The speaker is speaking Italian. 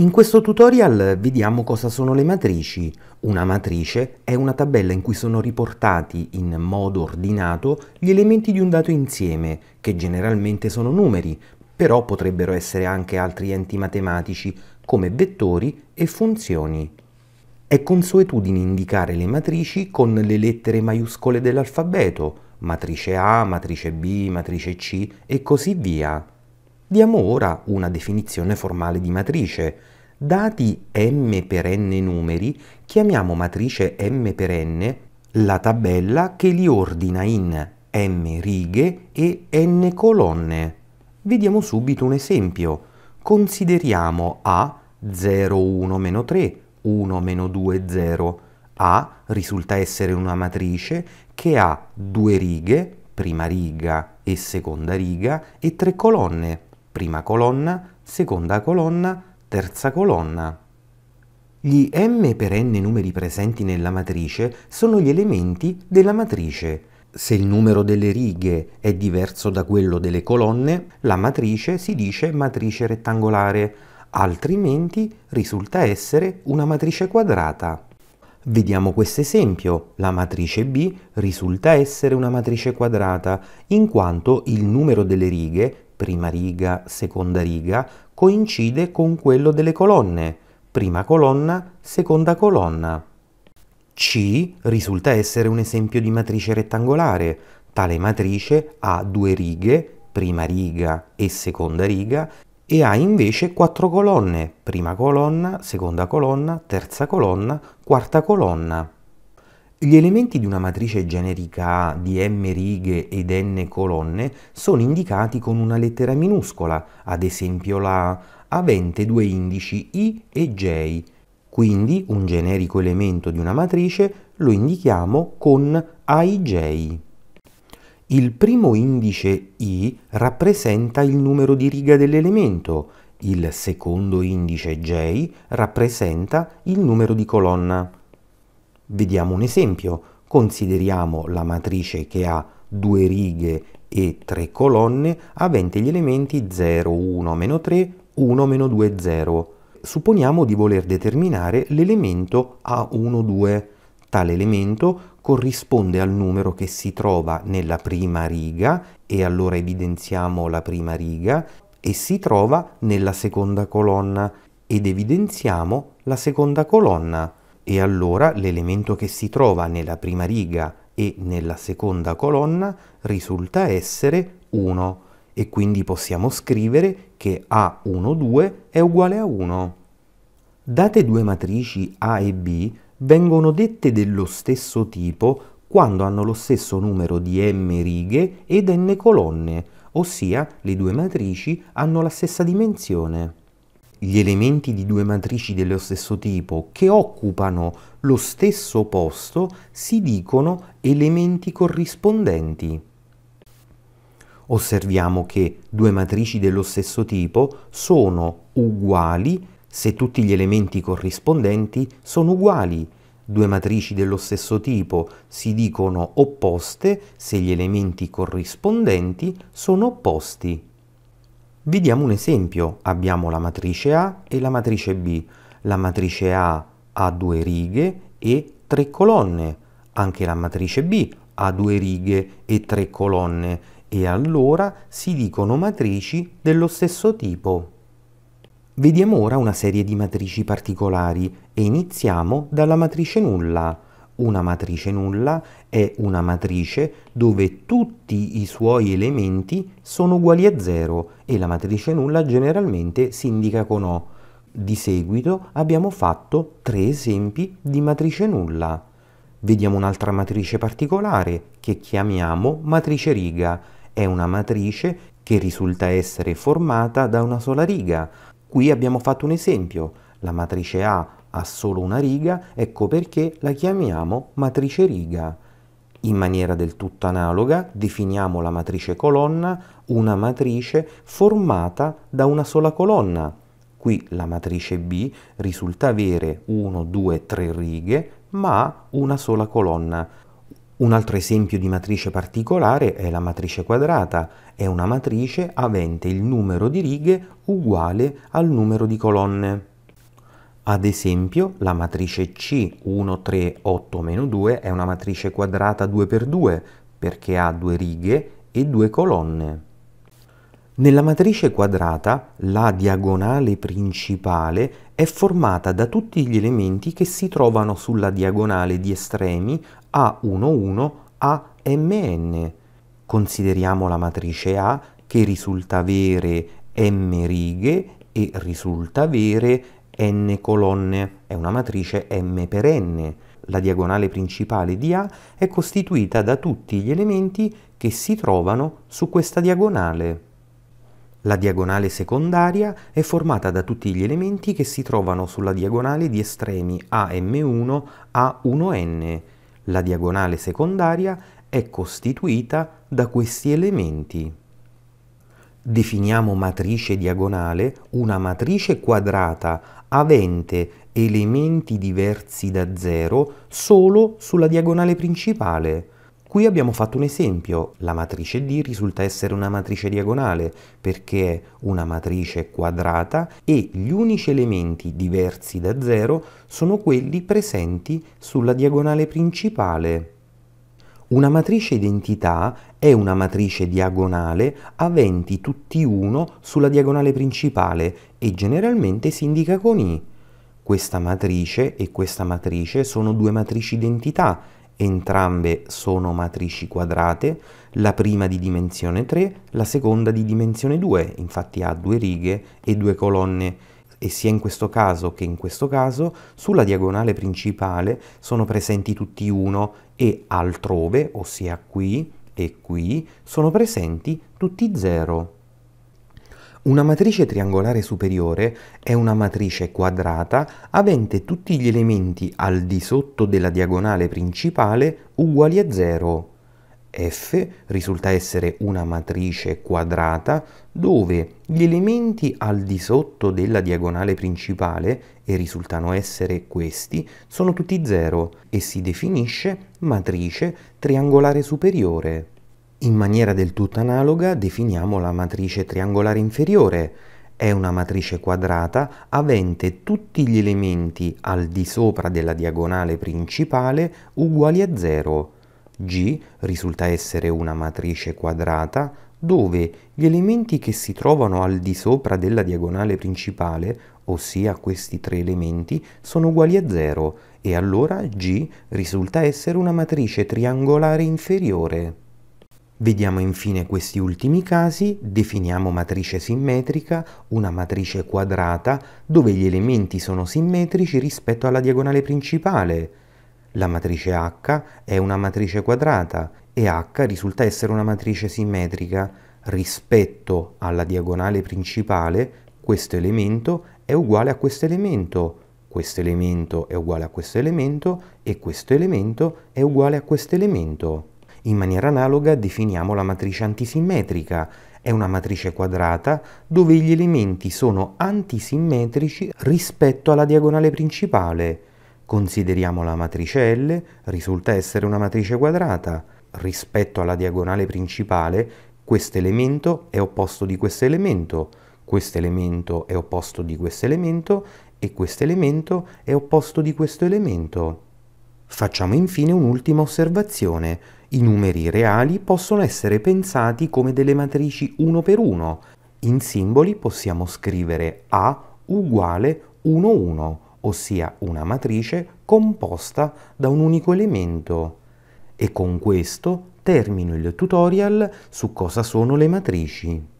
In questo tutorial vediamo cosa sono le matrici. Una matrice è una tabella in cui sono riportati in modo ordinato gli elementi di un dato insieme, che generalmente sono numeri, però potrebbero essere anche altri enti matematici come vettori e funzioni. È consuetudine indicare le matrici con le lettere maiuscole dell'alfabeto, matrice A, matrice B, matrice C e così via. Diamo ora una definizione formale di matrice. Dati m per n numeri, chiamiamo matrice m per n la tabella che li ordina in m righe e n colonne. Vediamo subito un esempio. Consideriamo A 0, 1, 3, 1, 2, 0. A risulta essere una matrice che ha due righe, prima riga e seconda riga, e tre colonne, prima colonna, seconda colonna, terza colonna. Gli m per n numeri presenti nella matrice sono gli elementi della matrice. Se il numero delle righe è diverso da quello delle colonne, la matrice si dice matrice rettangolare, altrimenti risulta essere una matrice quadrata. Vediamo questo esempio. La matrice B risulta essere una matrice quadrata, in quanto il numero delle righe prima riga, seconda riga, coincide con quello delle colonne, prima colonna, seconda colonna. C risulta essere un esempio di matrice rettangolare. Tale matrice ha due righe, prima riga e seconda riga, e ha invece quattro colonne, prima colonna, seconda colonna, terza colonna, quarta colonna. Gli elementi di una matrice generica A di m righe ed n colonne sono indicati con una lettera minuscola, ad esempio la A, avente due indici I e J. Quindi un generico elemento di una matrice lo indichiamo con AIJ. Il primo indice I rappresenta il numero di riga dell'elemento, il secondo indice J rappresenta il numero di colonna. Vediamo un esempio. Consideriamo la matrice che ha due righe e tre colonne avente gli elementi 0, 1, meno 3, 1, meno 2, 0. Supponiamo di voler determinare l'elemento A1, 2. Tale elemento corrisponde al numero che si trova nella prima riga e allora evidenziamo la prima riga e si trova nella seconda colonna ed evidenziamo la seconda colonna e allora l'elemento che si trova nella prima riga e nella seconda colonna risulta essere 1 e quindi possiamo scrivere che A12 è uguale a 1. Date due matrici A e B vengono dette dello stesso tipo quando hanno lo stesso numero di m righe ed n colonne, ossia le due matrici hanno la stessa dimensione gli elementi di due matrici dello stesso tipo che occupano lo stesso posto si dicono elementi corrispondenti. Osserviamo che due matrici dello stesso tipo sono uguali se tutti gli elementi corrispondenti sono uguali. Due matrici dello stesso tipo si dicono opposte se gli elementi corrispondenti sono opposti. Vediamo un esempio. Abbiamo la matrice A e la matrice B. La matrice A ha due righe e tre colonne. Anche la matrice B ha due righe e tre colonne e allora si dicono matrici dello stesso tipo. Vediamo ora una serie di matrici particolari e iniziamo dalla matrice nulla una matrice nulla è una matrice dove tutti i suoi elementi sono uguali a 0 e la matrice nulla generalmente si indica con O. Di seguito abbiamo fatto tre esempi di matrice nulla. Vediamo un'altra matrice particolare che chiamiamo matrice riga. È una matrice che risulta essere formata da una sola riga. Qui abbiamo fatto un esempio. La matrice A ha solo una riga, ecco perché la chiamiamo matrice riga. In maniera del tutto analoga definiamo la matrice colonna una matrice formata da una sola colonna. Qui la matrice B risulta avere 1, 2, 3 righe, ma ha una sola colonna. Un altro esempio di matrice particolare è la matrice quadrata, è una matrice avente il numero di righe uguale al numero di colonne. Ad esempio la matrice C138-2 è una matrice quadrata 2x2 perché ha due righe e due colonne. Nella matrice quadrata la diagonale principale è formata da tutti gli elementi che si trovano sulla diagonale di estremi A11 a Mn. Consideriamo la matrice A che risulta avere m righe e risulta avere n colonne, è una matrice m per n. La diagonale principale di A è costituita da tutti gli elementi che si trovano su questa diagonale. La diagonale secondaria è formata da tutti gli elementi che si trovano sulla diagonale di estremi AM1, A1N. La diagonale secondaria è costituita da questi elementi definiamo matrice diagonale una matrice quadrata avente elementi diversi da 0 solo sulla diagonale principale. Qui abbiamo fatto un esempio, la matrice D risulta essere una matrice diagonale perché è una matrice quadrata e gli unici elementi diversi da 0 sono quelli presenti sulla diagonale principale. Una matrice identità è una matrice diagonale aventi tutti 1 sulla diagonale principale e generalmente si indica con I. Questa matrice e questa matrice sono due matrici identità, entrambe sono matrici quadrate, la prima di dimensione 3, la seconda di dimensione 2, infatti ha due righe e due colonne e sia in questo caso che in questo caso sulla diagonale principale sono presenti tutti 1 e altrove, ossia qui e qui, sono presenti tutti 0. Una matrice triangolare superiore è una matrice quadrata avente tutti gli elementi al di sotto della diagonale principale uguali a 0. F risulta essere una matrice quadrata dove gli elementi al di sotto della diagonale principale, e risultano essere questi, sono tutti 0 e si definisce matrice triangolare superiore. In maniera del tutto analoga definiamo la matrice triangolare inferiore. È una matrice quadrata avente tutti gli elementi al di sopra della diagonale principale uguali a 0 G risulta essere una matrice quadrata dove gli elementi che si trovano al di sopra della diagonale principale, ossia questi tre elementi, sono uguali a 0 e allora G risulta essere una matrice triangolare inferiore. Vediamo infine questi ultimi casi, definiamo matrice simmetrica una matrice quadrata dove gli elementi sono simmetrici rispetto alla diagonale principale, la matrice H è una matrice quadrata e H risulta essere una matrice simmetrica. Rispetto alla diagonale principale, questo elemento è uguale a questo elemento, questo elemento è uguale a questo elemento e questo elemento è uguale a questo elemento. In maniera analoga definiamo la matrice antisimmetrica. È una matrice quadrata dove gli elementi sono antisimmetrici rispetto alla diagonale principale. Consideriamo la matrice L, risulta essere una matrice quadrata. Rispetto alla diagonale principale, questo elemento è opposto di questo elemento, questo elemento è opposto di questo elemento e questo elemento è opposto di questo elemento. Facciamo infine un'ultima osservazione. I numeri reali possono essere pensati come delle matrici uno per uno. In simboli possiamo scrivere A uguale 1 1 ossia una matrice composta da un unico elemento. E con questo termino il tutorial su cosa sono le matrici.